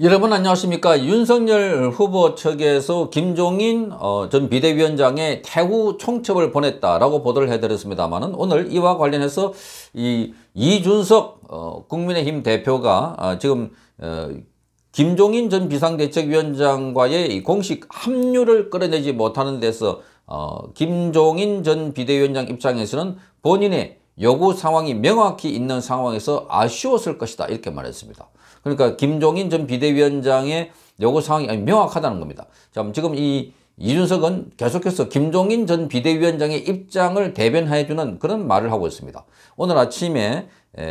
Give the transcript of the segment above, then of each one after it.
여러분 안녕하십니까 윤석열 후보 측에서 김종인 어, 전 비대위원장의 태후 총첩을 보냈다라고 보도를 해드렸습니다만 오늘 이와 관련해서 이 이준석 어, 국민의힘 대표가 아, 지금 어, 김종인 전 비상대책위원장과의 공식 합류를 끌어내지 못하는 데서 김종인 전 비대위원장 입장에서는 본인의 요구 상황이 명확히 있는 상황에서 아쉬웠을 것이다 이렇게 말했습니다. 그러니까 김종인 전 비대위원장의 요구 상황이 명확하다는 겁니다. 지금 이 이준석은 계속해서 김종인 전 비대위원장의 입장을 대변해주는 그런 말을 하고 있습니다. 오늘 아침에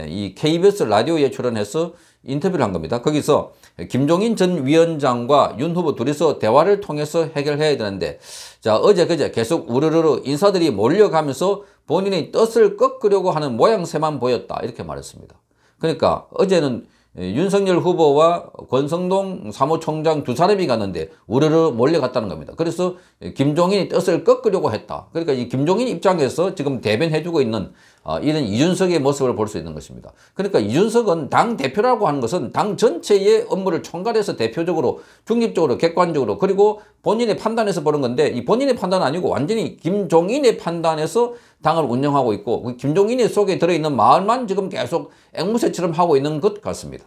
이 KBS 라디오에 출연해서 인터뷰를 한 겁니다. 거기서 김종인 전 위원장과 윤 후보 둘이서 대화를 통해서 해결해야 되는데 자 어제 그제 계속 우르르르 인사들이 몰려가면서 본인의 뜻을 꺾으려고 하는 모양새만 보였다 이렇게 말했습니다. 그러니까 어제는 예, 윤석열 후보와 권성동 사무총장 두 사람이 갔는데 우르르 몰려갔다는 겁니다. 그래서 김종인이 뜻을 꺾으려고 했다. 그러니까 이 김종인 입장에서 지금 대변해주고 있는 어, 이런 이준석의 모습을 볼 수 있는 것입니다. 그러니까 이준석은 당 대표라고 하는 것은 당 전체의 업무를 총괄해서 대표적으로 중립적으로 객관적으로 그리고 본인의 판단에서 보는 건데 이 본인의 판단 아니고 완전히 김종인의 판단에서 당을 운영하고 있고 그 김종인의 속에 들어있는 마을만 지금 계속 앵무새처럼 하고 있는 것 같습니다.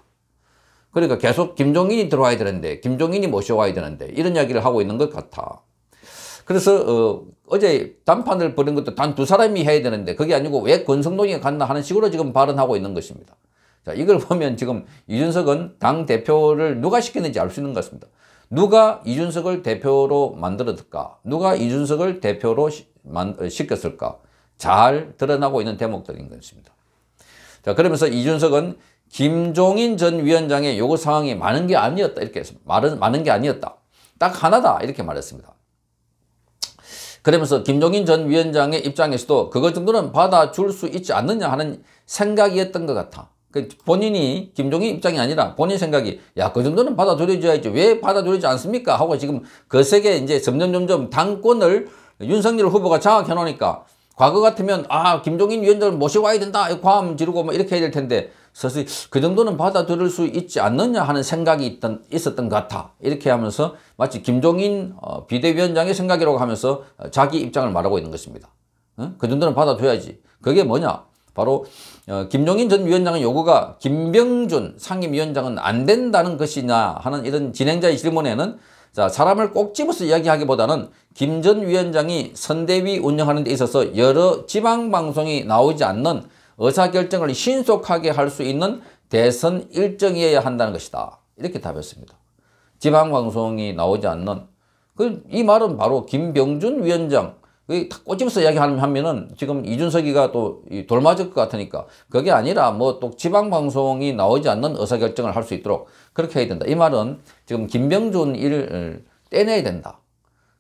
그러니까 계속 김종인이 들어와야 되는데 김종인이 모셔와야 되는데 이런 이야기를 하고 있는 것 같아. 그래서 어, 어제 단판을 벌인 것도 단 두 사람이 해야 되는데 그게 아니고 왜 권성동이 갔나 하는 식으로 지금 발언하고 있는 것입니다. 자, 이걸 보면 지금 이준석은 당 대표를 누가 시켰는지 알 수 있는 것 같습니다. 누가 이준석을 대표로 만들었을까? 누가 이준석을 대표로 시, 만, 어, 시켰을까? 잘 드러나고 있는 대목들인 것입니다. 자, 그러면서 이준석은 김종인 전 위원장의 요구 사항이 많은 게 아니었다 이렇게 말은 많은 게 아니었다. 딱 하나다 이렇게 말했습니다. 그러면서 김종인 전 위원장의 입장에서도 그것 정도는 받아줄 수 있지 않느냐 하는 생각이었던 것 같아. 그 본인이 김종인 입장이 아니라 본인 생각이 야그 정도는 받아들여줘야지 왜 받아들여지 않습니까 하고 지금 거세게 그 이제 점점 점점 당권을 윤석열 후보가 장악해 놓으니까 과거 같으면 아 김종인 위원장을 모시고 와야 된다 과함 지르고 뭐 이렇게 해야 될 텐데 서서히 그 정도는 받아들일 수 있지 않느냐 하는 생각이 있던, 있었던 것 같아 이렇게 하면서 마치 김종인 어, 비대위원장의 생각이라고 하면서 어, 자기 입장을 말하고 있는 것입니다 어? 그 정도는 받아줘야지 그게 뭐냐 바로 어, 김종인 전 위원장의 요구가 김병준 상임위원장은 안 된다는 것이냐 하는 이런 진행자의 질문에는 자, 사람을 꼭 집어서 이야기하기보다는 김 전 위원장이 선대위 운영하는 데 있어서 여러 지방방송이 나오지 않는 의사결정을 신속하게 할 수 있는 대선 일정이어야 한다는 것이다. 이렇게 답했습니다. 지방방송이 나오지 않는 그, 이 말은 바로 김병준 위원장 다 꼬집어서 이야기하면은 지금 이준석이가 또돌 맞을 것 같으니까 그게 아니라 뭐 또 지방방송이 나오지 않는 의사결정을 할 수 있도록 그렇게 해야 된다. 이 말은 지금 김병준 일을 떼내야 된다.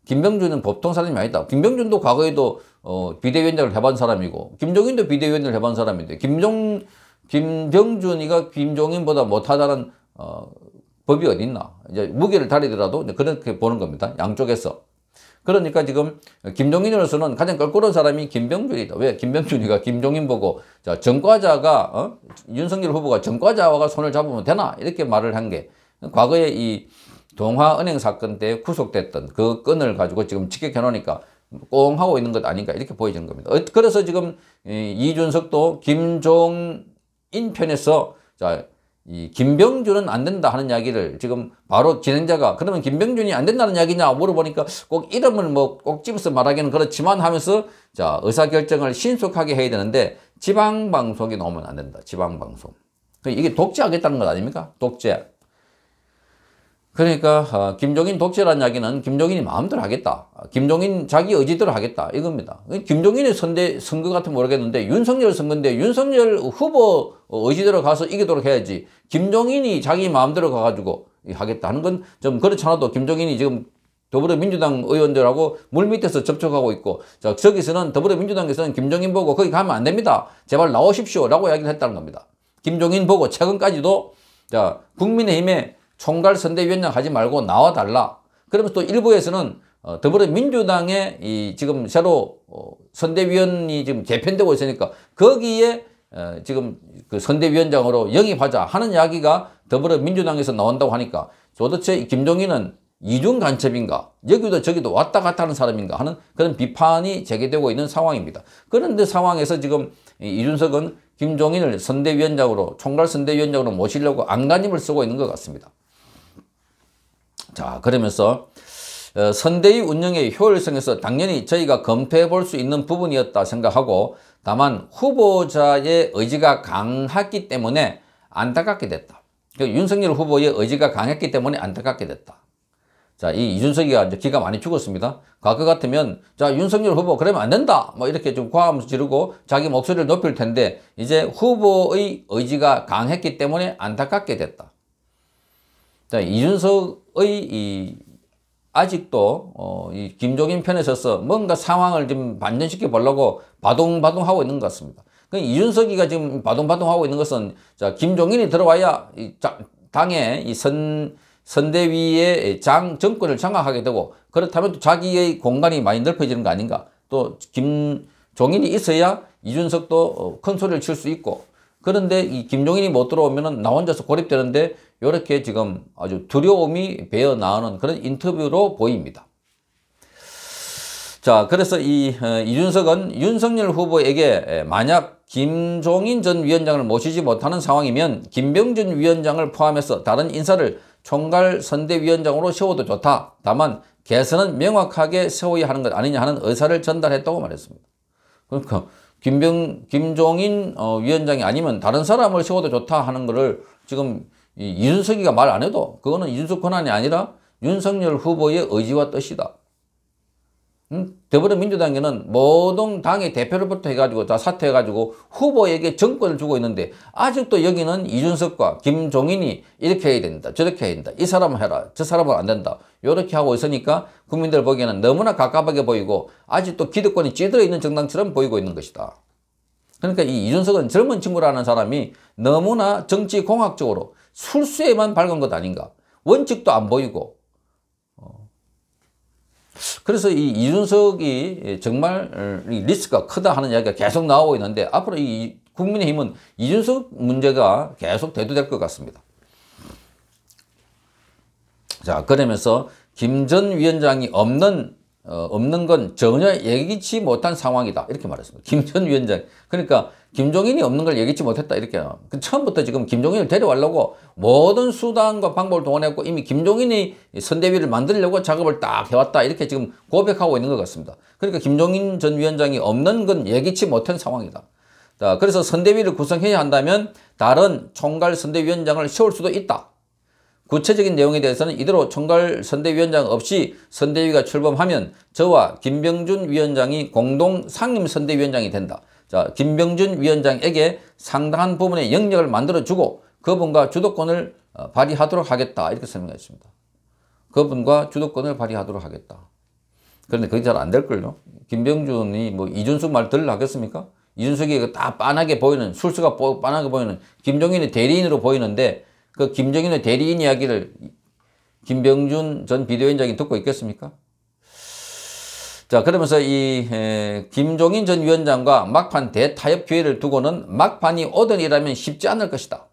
김병준은 보통 사람이 아니다. 김병준도 과거에도 어, 비대위원장을 해본 사람이고 김종인도 비대위원장을 해본 사람인데 김종 김병준이가 김종인보다 못하다는 어, 법이 어디 있나? 이제 무게를 달리더라도 그렇게 보는 겁니다. 양쪽에서. 그러니까 지금 김종인으로서는 가장 껄끄러운 사람이 김병준이다. 왜? 김병준이가 김종인 보고 자정과자가 어? 윤석열 후보가 정과자와 손을 잡으면 되나? 이렇게 말을 한 게 과거에 이 동화은행 사건 때 구속됐던 그 건을 가지고 지금 직격해놓으니까 꽁 하고 있는 것 아닌가 이렇게 보여지는 겁니다. 어, 그래서 지금 이준석도 김종인 편에서 자이 김병준은 안 된다 하는 이야기를 지금 바로 진행자가 그러면 김병준이 안 된다는 이야기냐 물어보니까 꼭 이름을 뭐 꼭 집어서 말하기는 그렇지만 하면서 자 의사결정을 신속하게 해야 되는데 지방방송이 나오면 안 된다. 지방방송. 이게 독재하겠다는 것 아닙니까? 독재. 그러니까 어, 김종인 독재란 이야기는 김종인이 마음대로 하겠다. 김종인 자기 의지대로 하겠다. 이겁니다. 김종인의 선대, 선거 같은 모르겠는데 윤석열 선거인데 윤석열 후보 의지대로 가서 이기도록 해야지 김종인이 자기 마음대로 가가지고 하겠다 하는 건 좀 그렇잖아도 김종인이 지금 더불어민주당 의원들하고 물밑에서 접촉하고 있고 자, 저기서는 더불어민주당에서는 김종인 보고 거기 가면 안 됩니다. 제발 나오십시오 라고 이야기를 했다는 겁니다. 김종인 보고 최근까지도 자 국민의힘에 총괄 선대위원장 하지 말고 나와달라. 그러면또 일부에서는 어, 더불어민주당의 이 지금 새로 어, 선대위원이 지금 재편되고 있으니까 거기에 어, 지금 그 선대위원장으로 영입하자 하는 이야기가 더불어민주당에서 나온다고 하니까 도대체 김종인은 이중 간첩인가 여기도 저기도 왔다 갔다 하는 사람인가 하는 그런 비판이 제기되고 있는 상황입니다. 그런데 상황에서 지금 이준석은 김종인을 선대위원장으로 총괄 선대위원장으로 모시려고 안간힘을 쓰고 있는 것 같습니다. 자 그러면서 어, 선대위 운영의 효율성에서 당연히 저희가 검토해 볼 수 있는 부분이었다 생각하고 다만 후보자의 의지가 강했기 때문에 안타깝게 됐다. 그 윤석열 후보의 의지가 강했기 때문에 안타깝게 됐다. 자, 이 이준석이가 이제 기가 많이 죽었습니다. 과거 같으면, 자, 윤석열 후보, 그러면 안 된다! 뭐 이렇게 좀 과하면서 지르고 자기 목소리를 높일 텐데, 이제 후보의 의지가 강했기 때문에 안타깝게 됐다. 자, 이준석 의, 이 아직도 어, 이 김종인 편에 서서 뭔가 상황을 좀 반전시켜 보려고 바동바동하고 있는 것 같습니다. 그 이준석이가 지금 바동바동하고 있는 것은 자 김종인이 들어와야 이 자, 당의 이 선, 선대위의 장 정권을 장악하게 되고 그렇다면 또 자기의 공간이 많이 넓혀지는 거 아닌가 또 김종인이 있어야 이준석도 어, 큰 소리를 칠 수 있고 그런데 이 김종인이 못 들어오면 은나 혼자서 고립되는데 이렇게 지금 아주 두려움이 배어 나오는 그런 인터뷰로 보입니다. 자, 그래서 이 어, 이준석은 윤석열 후보에게 만약 김종인 전 위원장을 모시지 못하는 상황이면 김병준 위원장을 포함해서 다른 인사를 총괄 선대위원장으로 세워도 좋다. 다만 개선은 명확하게 세워야 하는 것 아니냐 하는 의사를 전달했다고 말했습니다. 그러니까 김병 김종인 어, 위원장이 아니면 다른 사람을 세워도 좋다 하는 것을 지금 이 이준석이가 말 안 해도 그거는 이준석 권한이 아니라 윤석열 후보의 의지와 뜻이다. 음? 더불어민주당에는 모든 당의 대표로부터 해가지고 다 사퇴해가지고 후보에게 정권을 주고 있는데 아직도 여기는 이준석과 김종인이 이렇게 해야 된다 저렇게 해야 된다 이 사람은 해라 저 사람은 안 된다 이렇게 하고 있으니까 국민들 보기에는 너무나 가깝하게 보이고 아직도 기득권이 찌들어 있는 정당처럼 보이고 있는 것이다 그러니까 이 이준석은 젊은 친구라는 사람이 너무나 정치공학적으로 술수에만 밝은 것 아닌가. 원칙도 안 보이고. 어. 그래서 이 이준석이 정말 리스크가 크다 하는 이야기가 계속 나오고 있는데 앞으로 이 국민의힘은 이준석 문제가 계속 대두될 것 같습니다. 자 그러면서 김전 위원장이 없는 어, 없는 건 전혀 예기치 못한 상황이다 이렇게 말했습니다. 김 전 위원장 그러니까 김종인이 없는 걸 예기치 못했다 이렇게 그 처음부터 지금 김종인을 데려가려고 모든 수단과 방법을 동원했고 이미 김종인이 선대위를 만들려고 작업을 딱 해왔다 이렇게 지금 고백하고 있는 것 같습니다. 그러니까 김종인 전 위원장이 없는 건 예기치 못한 상황이다. 자, 그래서 선대위를 구성해야 한다면 다른 총괄 선대위원장을 세울 수도 있다. 구체적인 내용에 대해서는 이대로 총괄 선대위원장 없이 선대위가 출범하면 저와 김병준 위원장이 공동 상임 선대위원장이 된다. 자, 김병준 위원장에게 상당한 부분의 영역을 만들어주고 그분과 주도권을 어, 발휘하도록 하겠다. 이렇게 설명했습니다. 그분과 주도권을 발휘하도록 하겠다. 그런데 그게 잘 안 될걸요. 김병준이 뭐 이준숙 말 들으려겠습니까? 이준숙이 딱 그 빤하게 보이는, 술수가 빤하게 보이는, 김종인의 대리인으로 보이는데 그 김정인의 대리인 이야기를 김병준 전 비대위원장이 듣고 있겠습니까? 자 그러면서 이 에, 김종인 전 위원장과 막판 대타협 기회를 두고는 막판이 오든 이라면 쉽지 않을 것이다.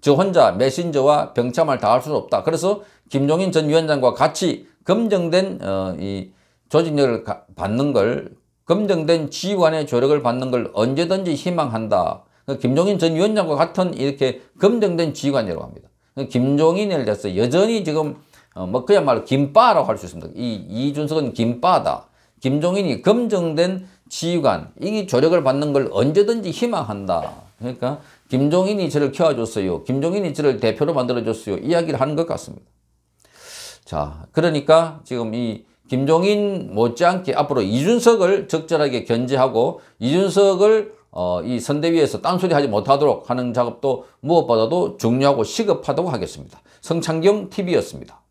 저 혼자 메신저와 병참을 다할 수는 없다. 그래서 김종인 전 위원장과 같이 검증된 어, 이 조직력을 가, 받는 걸 검증된 지휘관의 조력을 받는 걸 언제든지 희망한다. 그 김종인 전 위원장과 같은 이렇게 검증된 지휘관이라고 합니다. 김종인을 대해서 여전히 지금 어, 뭐 그야말로 김빠라고 할 수 있습니다. 이 이준석은 김빠다. 김종인이 검증된 지휘관, 이게 조력을 받는 걸 언제든지 희망한다. 그러니까 김종인이 저를 키워줬어요. 김종인이 저를 대표로 만들어줬어요. 이야기를 하는 것 같습니다. 자, 그러니까 지금 이 김종인 못지않게 앞으로 이준석을 적절하게 견제하고 이준석을 어, 이 선대위에서 딴소리 하지 못하도록 하는 작업도 무엇보다도 중요하고 시급하다고 하겠습니다. 성창경 TV였습니다.